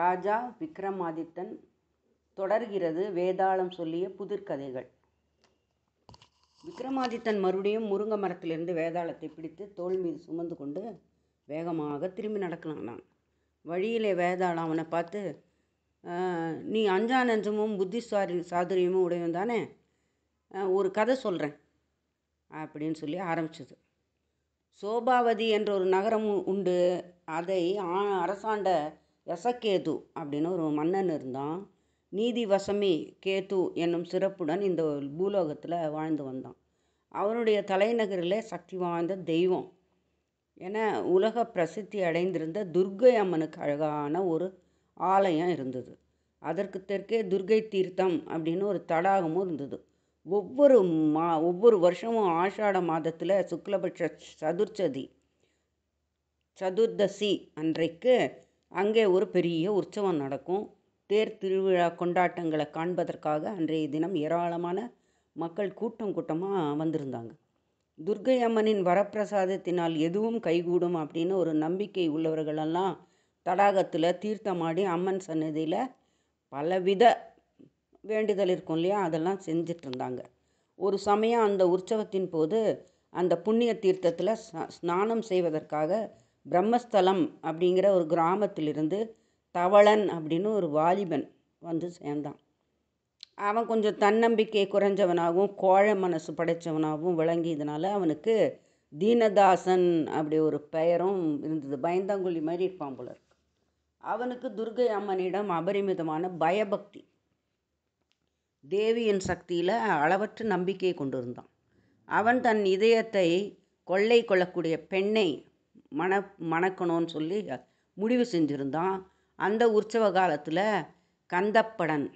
ராஜா விக்ரமாதித்தன் தொடர்கிறது வேதாளம் சொல்லிய புதிர்கதைகள் விக்ரமாதித்தன் மறுபடியும் முருங்கை மரத்திலிருந்து வேதாளத்தை பிடித்து தோல் மீது சுமந்து கொண்டு வேகமாக திரும்பி நடக்கலானான் வழியிலே வேதாளம் அவனை பார்த்து நீ அஞ்சானஞ்சமும் புத்தி புத்திசாரி சாதுரியமும் உடையவன் தானே ஒரு கதை சொல்கிறேன் அப்படின்னு சொல்லி ஆரம்பிச்சது சோபாவதி என்ற ஒரு நகரம் உண்டு அதை அரசாண்ட யசகேது அப்படின்னு ஒரு மன்னன் இருந்தான் நீதி வசமி கேது என்னும் சிறப்புடன் இந்த பூலோகத்தில் வாழ்ந்து வந்தான் அவனுடைய தலைநகரில் சக்தி வாய்ந்த தெய்வம் என உலக பிரசித்தி அடைந்திருந்த துர்கை அம்மனுக்கு அழகான ஒரு ஆலயம் இருந்தது அதற்கு தெற்கே துர்கை தீர்த்தம் அப்படின்னு ஒரு தடாகமும் இருந்தது ஒவ்வொரு மா ஒவ்வொரு வருஷமும் ஆஷாட மாதத்தில் சுக்லபட்ச சதுர்ச்சதி சதுர்தசி அன்றைக்கு அங்கே ஒரு பெரிய உற்சவம் நடக்கும் தேர் திருவிழா கொண்டாட்டங்களை காண்பதற்காக அன்றைய தினம் ஏராளமான மக்கள் கூட்டம் கூட்டமாக வந்திருந்தாங்க துர்கை அம்மனின் வரப்பிரசாதத்தினால் எதுவும் கைகூடும் அப்படின்னு ஒரு நம்பிக்கை உள்ளவர்களெல்லாம் தடாகத்தில் தீர்த்தமாடி அம்மன் சன்னதியில் பலவித வேண்டுதல் இருக்கும் இல்லையா அதெல்லாம் செஞ்சிட்டு இருந்தாங்க ஒரு சமயம் அந்த உற்சவத்தின் போது அந்த புண்ணிய தீர்த்தத்தில் ஸ்நானம் செய்வதற்காக பிரம்மஸ்தலம் அப்படிங்கிற ஒரு கிராமத்திலிருந்து தவளன் அப்படின்னு ஒரு வாலிபன் வந்து சேர்ந்தான் அவன் கொஞ்சம் தன்னம்பிக்கை குறைஞ்சவனாகவும் கோழ மனசு படைத்தவனாகவும் விளங்கியதுனால அவனுக்கு தீனதாசன் அப்படி ஒரு பெயரும் இருந்தது பயந்தாங்குழி மாதிரி இருப்பான் போல இருக்கு அவனுக்கு துர்கை அம்மனிடம் அபரிமிதமான பயபக்தி தேவியின் சக்தியில் அளவற்று நம்பிக்கையை கொண்டிருந்தான் அவன் தன் இதயத்தை கொள்ளை கொள்ளக்கூடிய பெண்ணை மண மணக்கணும்னு சொல்லி முடிவு செஞ்சுருந்தோம் அந்த உற்சவ காலத்தில் கந்தப்படன்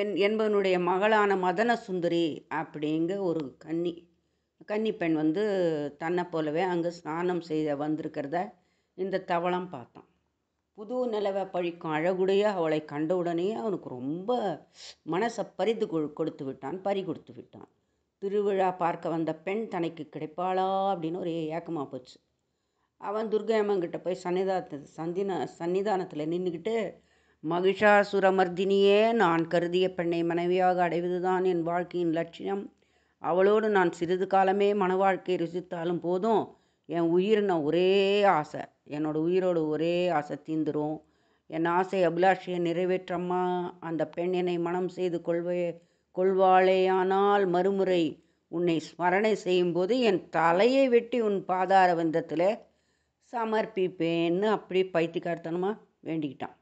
என் என்பவனுடைய மகளான மதன சுந்தரி அப்படிங்கிற ஒரு கன்னி கன்னி பெண் வந்து தன்னை போலவே அங்கே ஸ்நானம் செய்ய வந்திருக்கிறத இந்த தவளம் பார்த்தான் புது நிலவை பழிக்கும் அழகுடைய அவளை கண்டவுடனேயே அவனுக்கு ரொம்ப மனசை பறித்து கொடுத்து விட்டான் பறி கொடுத்து விட்டான் திருவிழா பார்க்க வந்த பெண் தனக்கு கிடைப்பாளா அப்படின்னு ஒரு ஏக்கமாக போச்சு அவன் துர்கை கிட்டே போய் சன்னிதான சந்தின சன்னிதானத்தில் நின்றுக்கிட்டு மகிஷாசுரமர்தினியே நான் கருதிய பெண்ணை மனைவியாக அடைவதுதான் என் வாழ்க்கையின் லட்சியம் அவளோடு நான் சிறிது காலமே மன வாழ்க்கை ருசித்தாலும் போதும் என் உயிரின ஒரே ஆசை என்னோடய உயிரோட ஒரே ஆசை தீந்துடும் என் ஆசை அபிலாஷையை நிறைவேற்றம்மா அந்த பெண் என்னை மனம் செய்து கொள்வே கொள்வாளேயானால் மறுமுறை உன்னை ஸ்மரணை செய்யும்போது என் தலையை வெட்டி உன் பாதார வந்தத்தில் சமர்ப்பிப்பேன்னு அப்படி பைத்தியக்காரத்தனமாக வேண்டிக்கிட்டான்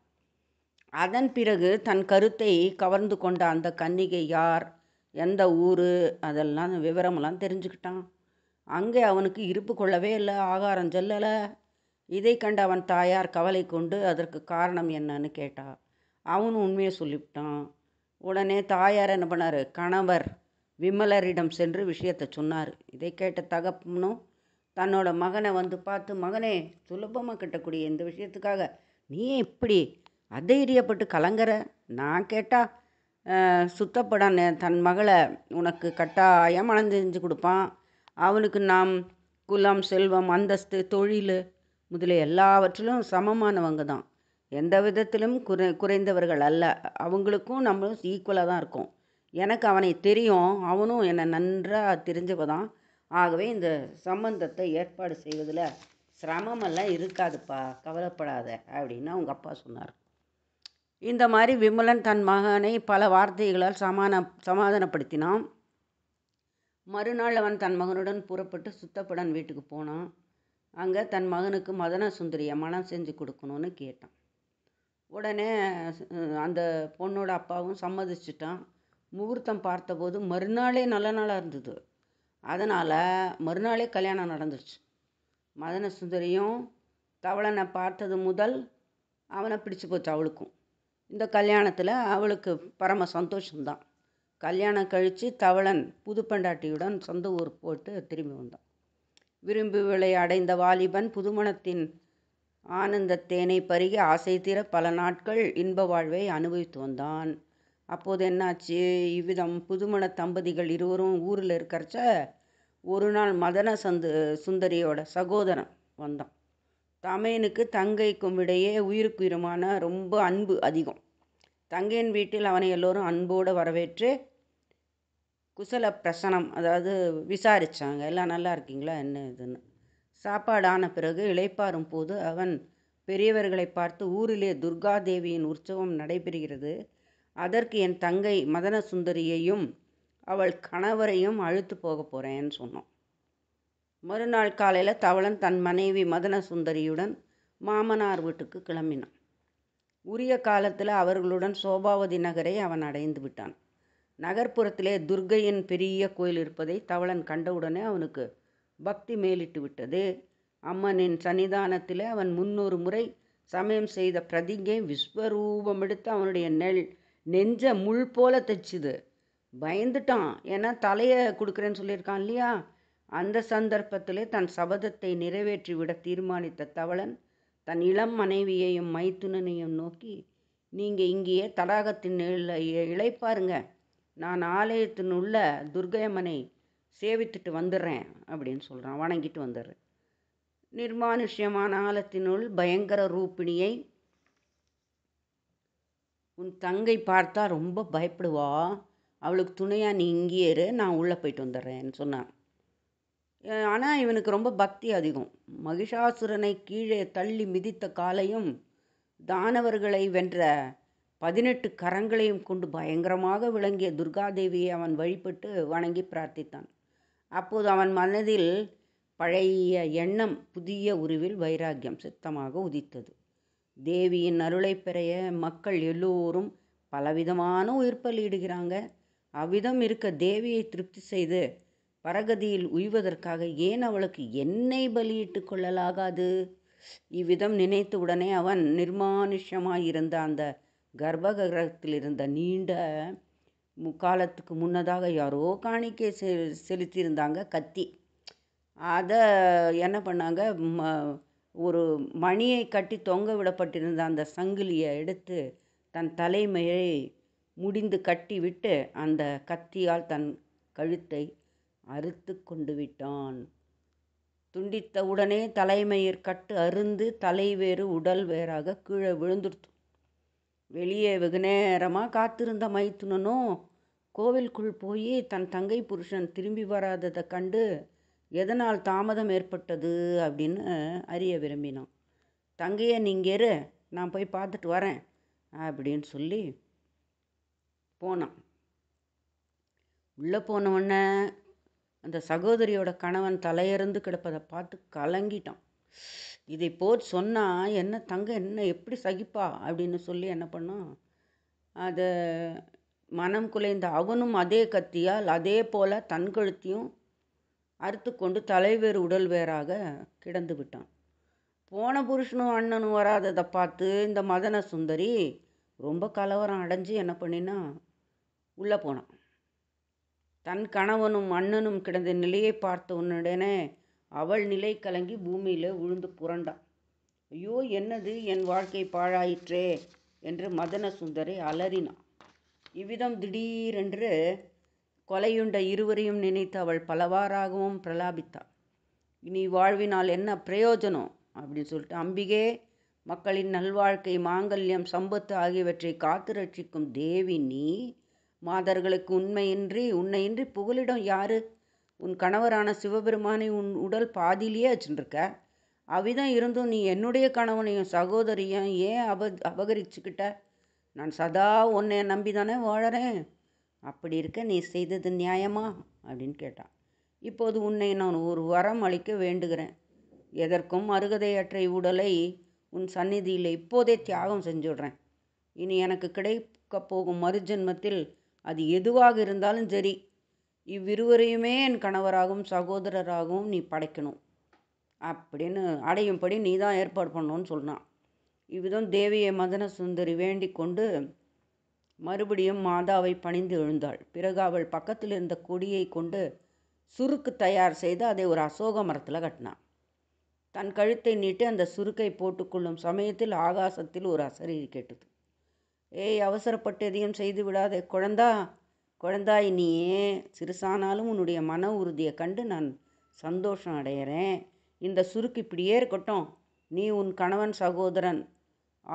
அதன் பிறகு தன் கருத்தை கவர்ந்து கொண்ட அந்த கன்னிகை யார் எந்த ஊர் அதெல்லாம் விவரமெல்லாம் தெரிஞ்சுக்கிட்டான் அங்கே அவனுக்கு இருப்பு கொள்ளவே இல்லை ஆகாரம் செல்லலை இதை கண்ட அவன் தாயார் கவலை கொண்டு அதற்கு காரணம் என்னன்னு கேட்டா அவனும் உண்மையை சொல்லிவிட்டான் உடனே தாயார் என்ன பண்ணார் கணவர் விமலரிடம் சென்று விஷயத்தை சொன்னார் இதை கேட்ட தகப்பனும் தன்னோட மகனை வந்து பார்த்து மகனே சுலபமாக கிட்டக்கூடிய இந்த விஷயத்துக்காக நீ இப்படி அதைரியப்பட்டு கலங்கற நான் கேட்டால் சுத்தப்படான் தன் மகளை உனக்கு கட்டாயம் மனம் செஞ்சு கொடுப்பான் அவனுக்கு நாம் குலம் செல்வம் அந்தஸ்து தொழில் முதலிய எல்லாவற்றிலும் சமமானவங்க தான் எந்த விதத்திலும் குறை குறைந்தவர்கள் அல்ல அவங்களுக்கும் நம்மளும் ஈக்குவலாக தான் இருக்கோம் எனக்கு அவனை தெரியும் அவனும் என்னை நன்றாக தெரிஞ்சவ தான் ஆகவே இந்த சம்பந்தத்தை ஏற்பாடு செய்வதில் சிரமமெல்லாம் இருக்காதுப்பா கவலைப்படாத அப்படின்னு அவங்க அப்பா சொன்னார் இந்த மாதிரி விமலன் தன் மகனை பல வார்த்தைகளால் சமான சமாதானப்படுத்தினான் மறுநாள் அவன் தன் மகனுடன் புறப்பட்டு சுத்தப்படன் வீட்டுக்கு போனான் அங்கே தன் மகனுக்கு மதன சுந்தரிய மனம் செஞ்சு கொடுக்கணும்னு கேட்டான் உடனே அந்த பொண்ணோட அப்பாவும் சம்மதிச்சிட்டான் முகூர்த்தம் பார்த்தபோது மறுநாளே நல்ல நாளாக இருந்தது அதனால் மறுநாளே கல்யாணம் நடந்துச்சு மதன சுந்தரியும் தவளனை பார்த்தது முதல் அவனை பிடிச்சு போச்சு அவளுக்கும் இந்த கல்யாணத்தில் அவளுக்கு பரம சந்தோஷம்தான் கல்யாணம் கழித்து தவளன் புது பெண்டாட்டியுடன் சொந்த ஊர் போட்டு திரும்பி வந்தான் விரும்பு விலை அடைந்த வாலிபன் புதுமணத்தின் ஆனந்தத் தேனை பருகி ஆசை தீர பல நாட்கள் இன்ப வாழ்வை அனுபவித்து வந்தான் அப்போது என்னாச்சு இவ்விதம் புதுமண தம்பதிகள் இருவரும் ஊரில் இருக்கிறச்ச ஒரு நாள் மதன சந்து சுந்தரியோட சகோதரன் வந்தான் தமையனுக்கு தங்கைக்கும் இடையே உயிருக்குயிருமான ரொம்ப அன்பு அதிகம் தங்கையின் வீட்டில் அவனை எல்லோரும் அன்போடு வரவேற்று குசல பிரசனம் அதாவது விசாரித்தாங்க எல்லாம் நல்லா இருக்கீங்களா என்ன இதுன்னு சாப்பாடான பிறகு இளைப்பாறும் போது அவன் பெரியவர்களை பார்த்து ஊரிலே துர்கா தேவியின் உற்சவம் நடைபெறுகிறது அதற்கு என் தங்கை மதன சுந்தரியையும் அவள் கணவரையும் அழுத்து போக போகிறேன்னு சொன்னோம் மறுநாள் காலையில் தவளன் தன் மனைவி மதன சுந்தரியுடன் மாமனார் வீட்டுக்கு கிளம்பினான் உரிய காலத்தில் அவர்களுடன் சோபாவதி நகரை அவன் அடைந்து விட்டான் நகர்ப்புறத்திலே துர்கையின் பெரிய கோயில் இருப்பதை தவளன் கண்டவுடனே அவனுக்கு பக்தி மேலிட்டு விட்டது அம்மனின் சன்னிதானத்தில் அவன் முன்னூறு முறை சமயம் செய்த பிரதிங்கை விஸ்வரூபம் எடுத்து அவனுடைய நெல் நெஞ்ச முள் போல தைச்சுது பயந்துட்டான் ஏன்னா தலையை கொடுக்குறேன்னு சொல்லியிருக்கான் இல்லையா அந்த சந்தர்ப்பத்திலே தன் சபதத்தை நிறைவேற்றிவிட தீர்மானித்த தவளன் தன் இளம் மனைவியையும் மைத்துனனையும் நோக்கி நீங்கள் இங்கேயே தடாகத்தின் இழை இழைப்பாருங்க நான் ஆலயத்தின் உள்ள துர்கையம்மனை சேவித்துட்டு வந்துடுறேன் அப்படின்னு சொல்கிறான் வணங்கிட்டு வந்துடுறேன் நிர்மானுஷ்யமான ஆலத்தினுள் பயங்கர ரூபிணியை உன் தங்கை பார்த்தா ரொம்ப பயப்படுவா அவளுக்கு துணையாக நீ இங்கேயே இரு நான் உள்ளே போயிட்டு வந்துடுறேன்னு சொன்னான் ஆனால் இவனுக்கு ரொம்ப பக்தி அதிகம் மகிஷாசுரனை கீழே தள்ளி மிதித்த காலையும் தானவர்களை வென்ற பதினெட்டு கரங்களையும் கொண்டு பயங்கரமாக விளங்கிய துர்காதேவியை அவன் வழிபட்டு வணங்கி பிரார்த்தித்தான் அப்போது அவன் மனதில் பழைய எண்ணம் புதிய உருவில் வைராக்கியம் சித்தமாக உதித்தது தேவியின் அருளை பெறைய மக்கள் எல்லோரும் பலவிதமான உயிர்ப்பலி இடுகிறாங்க அவ்விதம் இருக்க தேவியை திருப்தி செய்து பரகதியில் உய்வதற்காக ஏன் அவளுக்கு என்னை பலியிட்டு கொள்ளலாகாது இவ்விதம் நினைத்த உடனே அவன் நிர்மானுஷமாயிருந்த அந்த கர்ப்பகிரகத்தில் இருந்த நீண்ட முக்காலத்துக்கு முன்னதாக யாரோ காணிக்கை செ செலுத்தியிருந்தாங்க கத்தி அதை என்ன பண்ணாங்க ம ஒரு மணியை கட்டி தொங்க விடப்பட்டிருந்த அந்த சங்கிலியை எடுத்து தன் தலைமையை முடிந்து கட்டிவிட்டு அந்த கத்தியால் தன் கழுத்தை அறுத்து கொண்டு விட்டான் உடனே தலைமையிற் கட்டு அருந்து தலைவேறு உடல் வேறாக கீழே விழுந்துடுத்து வெளியே வெகு நேரமாக காத்திருந்த மைத்துனனும் கோவிலுக்குள் போய் தன் தங்கை புருஷன் திரும்பி வராததை கண்டு எதனால் தாமதம் ஏற்பட்டது அப்படின்னு அறிய விரும்பினான் தங்கையை நீங்கள் நான் போய் பார்த்துட்டு வரேன் அப்படின்னு சொல்லி போனான் உள்ளே போனவுடனே அந்த சகோதரியோட கணவன் தலையறந்து கிடப்பதை பார்த்து கலங்கிட்டான் இதை போர் சொன்னால் என்ன தங்கம் என்ன எப்படி சகிப்பா அப்படின்னு சொல்லி என்ன பண்ணான் அதை மனம் குலைந்த அவனும் அதே கத்தியால் அதே போல தன் கழுத்தையும் அறுத்து கொண்டு தலைவேறு உடல் வேறாக கிடந்து விட்டான் போன புருஷனும் அண்ணனும் வராததை பார்த்து இந்த மதன சுந்தரி ரொம்ப கலவரம் அடைஞ்சு என்ன பண்ணினா உள்ளே போனான் தன் கணவனும் அண்ணனும் கிடந்த நிலையை பார்த்த உன்னுடனே அவள் நிலை கலங்கி பூமியில் விழுந்து புரண்டான் ஐயோ என்னது என் வாழ்க்கை பாழாயிற்றே என்று மதன சுந்தரி அலறினான் இவ்விதம் திடீரென்று கொலையுண்ட இருவரையும் நினைத்து அவள் பலவாறாகவும் பிரலாபித்தாள் இனி வாழ்வினால் என்ன பிரயோஜனம் அப்படின்னு சொல்லிட்டு அம்பிகே மக்களின் நல்வாழ்க்கை மாங்கல்யம் சம்பத்து ஆகியவற்றை காத்து ரட்சிக்கும் தேவி நீ மாதர்களுக்கு உண்மையின்றி உன்னையின்றி புகலிடம் யாரு உன் கணவரான சிவபெருமானை உன் உடல் பாதிலேயே வச்சுட்டுருக்க அவிதான் இருந்தும் நீ என்னுடைய கணவனையும் சகோதரியும் ஏன் அப அபகரிச்சுக்கிட்ட நான் சதா உன்னை நம்பி தானே வாழறேன் அப்படி இருக்க நீ செய்தது நியாயமா அப்படின்னு கேட்டான் இப்போது உன்னை நான் ஒரு வரம் அளிக்க வேண்டுகிறேன் எதற்கும் அருகதையற்ற உடலை உன் சந்நிதியில் இப்போதே தியாகம் செஞ்சுடுறேன் இனி எனக்கு கிடைக்கப் போகும் மறுஜென்மத்தில் அது எதுவாக இருந்தாலும் சரி இவ்விருவரையுமே என் கணவராகவும் சகோதரராகவும் நீ படைக்கணும் அப்படின்னு அடையும்படி நீ தான் ஏற்பாடு பண்ணணும்னு சொன்னான் இவ்விதம் தேவியை மதன சுந்தரி வேண்டிக் கொண்டு மறுபடியும் மாதாவை பணிந்து எழுந்தாள் பிறகு அவள் பக்கத்தில் இருந்த கொடியை கொண்டு சுருக்கு தயார் செய்து அதை ஒரு அசோக மரத்தில் கட்டினான் தன் கழுத்தை நீட்டி அந்த சுருக்கை போட்டுக்கொள்ளும் சமயத்தில் ஆகாசத்தில் ஒரு அசரி கேட்டது ஏய் அவசரப்பட்டு எதையும் செய்து விடாதே குழந்தா குழந்தாய் நீயே சிறுசானாலும் உன்னுடைய மன உறுதியை கண்டு நான் சந்தோஷம் அடைகிறேன் இந்த சுருக்கு இப்படியே இருக்கட்டும் நீ உன் கணவன் சகோதரன்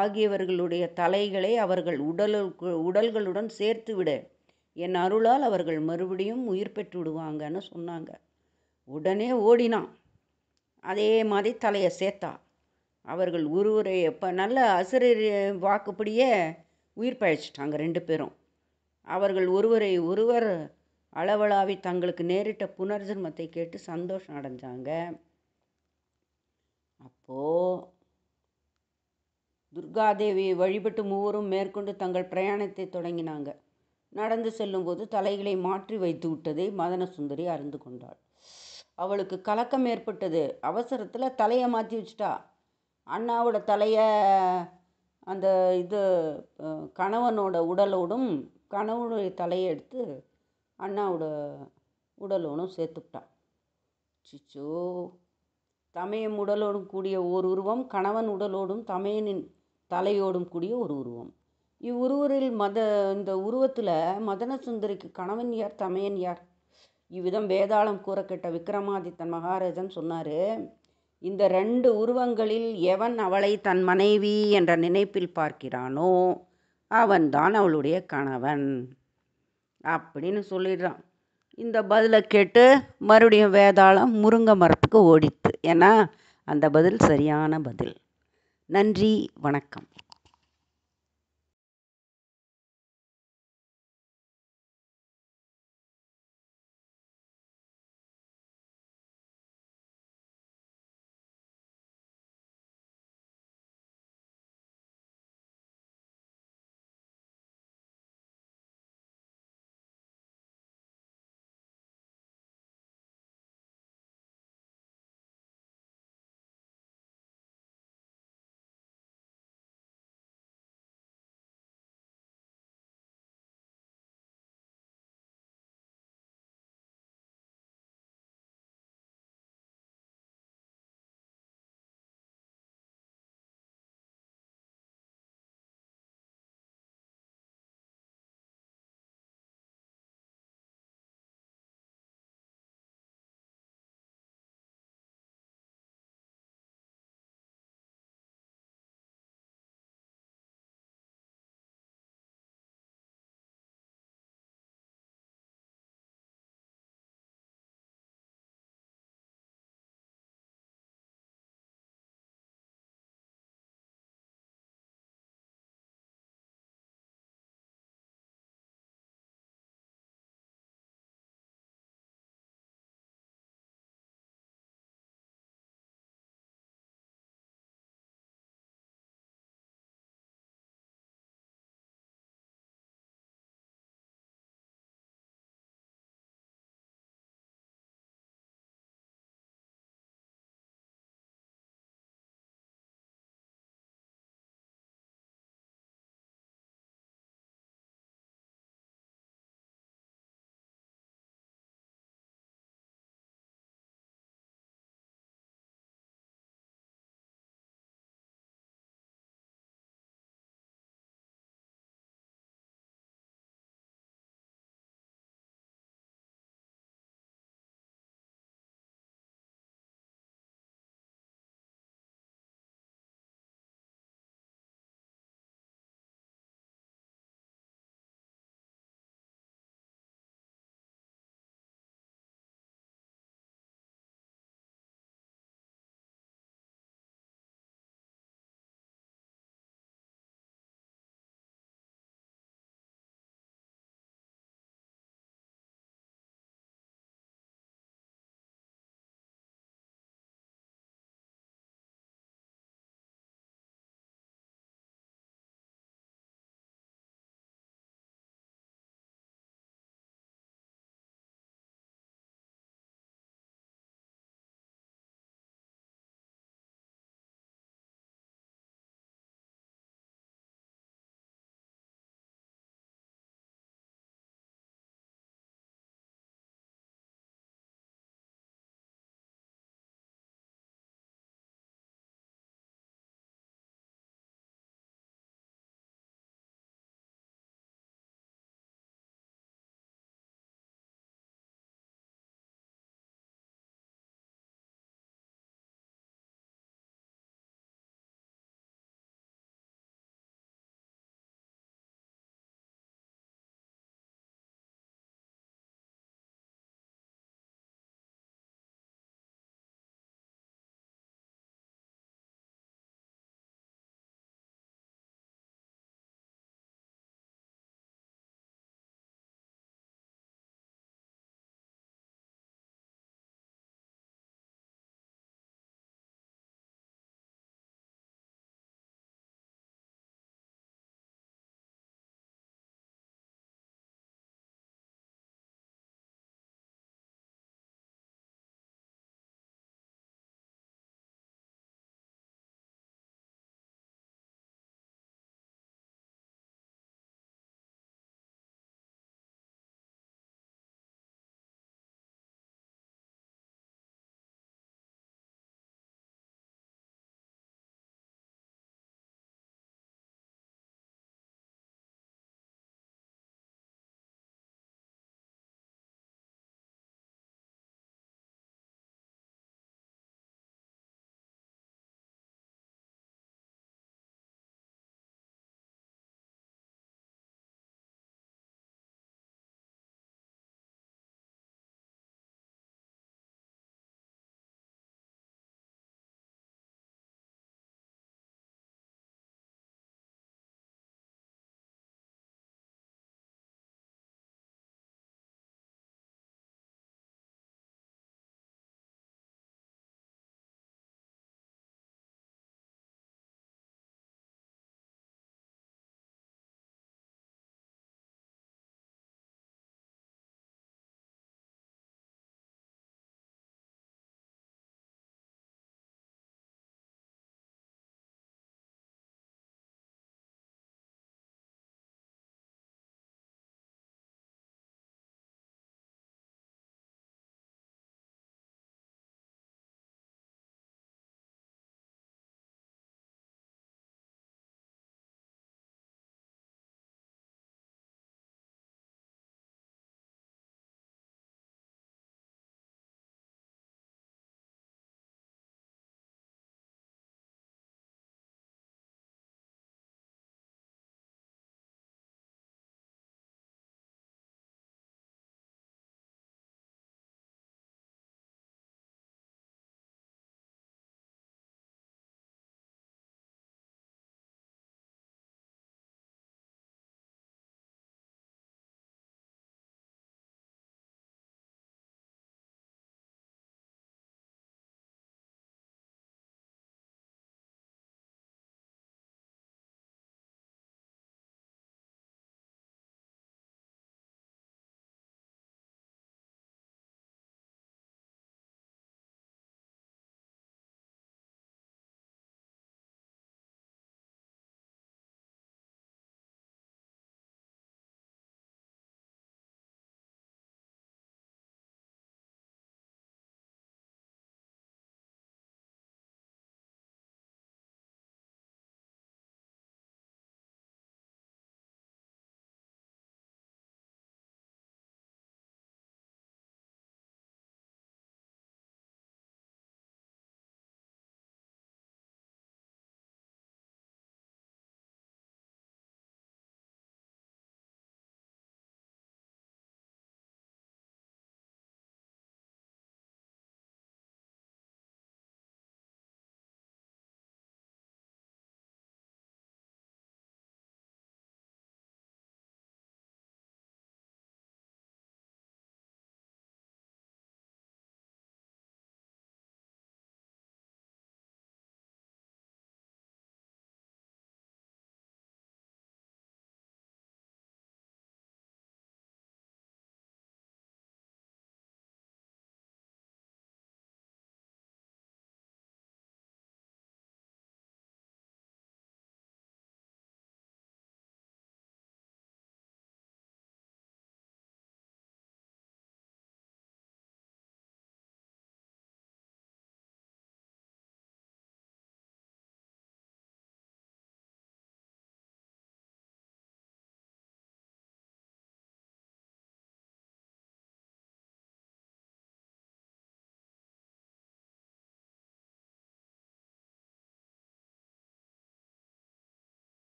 ஆகியவர்களுடைய தலைகளை அவர்கள் உடலுக்கு உடல்களுடன் சேர்த்து விடு என் அருளால் அவர்கள் மறுபடியும் உயிர் பெற்று விடுவாங்கன்னு சொன்னாங்க உடனே ஓடினான் அதே மாதிரி தலையை சேர்த்தா அவர்கள் ஒருவரை இப்போ நல்ல அசுர வாக்குப்படியே உயிர் பழைச்சிட்டாங்க ரெண்டு பேரும் அவர்கள் ஒருவரை ஒருவர் அளவளாவி தங்களுக்கு நேரிட்ட புனர்ஜென்மத்தை கேட்டு சந்தோஷம் அடைஞ்சாங்க அப்போது துர்காதேவியை வழிபட்டு மூவரும் மேற்கொண்டு தங்கள் பிரயாணத்தை தொடங்கினாங்க நடந்து செல்லும்போது தலைகளை மாற்றி வைத்து விட்டதை மதன சுந்தரி அறிந்து கொண்டாள் அவளுக்கு கலக்கம் ஏற்பட்டது அவசரத்தில் தலையை மாற்றி வச்சுட்டா அண்ணாவோட தலையை அந்த இது கணவனோட உடலோடும் கணவனுடைய தலையை எடுத்து அண்ணாவோட உடலோனும் சேர்த்துப்புட்டா சிச்சோ தமையன் உடலோடும் கூடிய ஓர் உருவம் கணவன் உடலோடும் தமையனின் தலையோடும் கூடிய ஒரு உருவம் இவ்வுருவரில் மத இந்த உருவத்தில் மதன சுந்தரிக்கு கணவன் யார் தமையன் யார் இவ்விதம் வேதாளம் கூற விக்ரமாதித்தன் மகாராஜன் சொன்னார் இந்த ரெண்டு உருவங்களில் எவன் அவளை தன் மனைவி என்ற நினைப்பில் பார்க்கிறானோ அவன்தான் அவளுடைய கணவன் அப்படின்னு சொல்லிடுறான் இந்த பதிலை கேட்டு மறுபடியும் வேதாளம் முருங்கை மரத்துக்கு ஓடித்து ஏன்னா அந்த பதில் சரியான பதில் நன்றி வணக்கம்